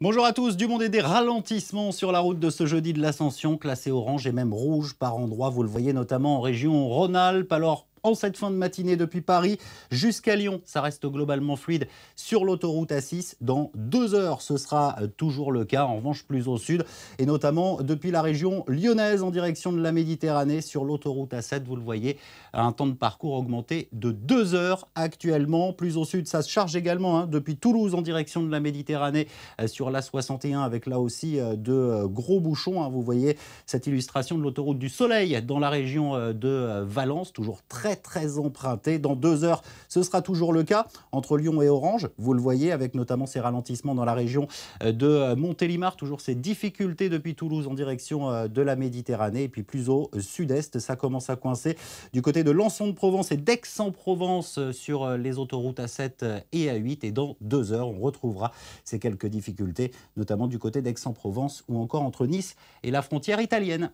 Bonjour à tous, du monde et des ralentissements sur la route de ce jeudi de l'ascension, classé orange et même rouge par endroits, vous le voyez notamment en région Rhône-Alpes. Alors en cette fin de matinée depuis Paris jusqu'à Lyon. Ça reste globalement fluide sur l'autoroute A6. Dans deux heures, ce sera euh, toujours le cas, en revanche plus au sud, et notamment depuis la région lyonnaise en direction de la Méditerranée sur l'autoroute A7. Vous le voyez, un temps de parcours augmenté de deux heures actuellement. Plus au sud, ça se charge également hein, depuis Toulouse en direction de la Méditerranée euh, sur l'A61 avec là aussi euh, de gros bouchons. Hein, vous voyez cette illustration de l'autoroute du Soleil dans la région de Valence, toujours très très emprunté. Dans deux heures, ce sera toujours le cas entre Lyon et Orange. Vous le voyez avec notamment ces ralentissements dans la région euh, de euh, Montélimar, toujours ces difficultés depuis Toulouse en direction euh, de la Méditerranée. Et puis plus au sud-est, ça commence à coincer du côté de l'Anson de Provence et d'Aix-en-Provence sur les autoroutes A7 et A8. Et dans deux heures, on retrouvera ces quelques difficultés, notamment du côté d'Aix-en-Provence ou encore entre Nice et la frontière italienne.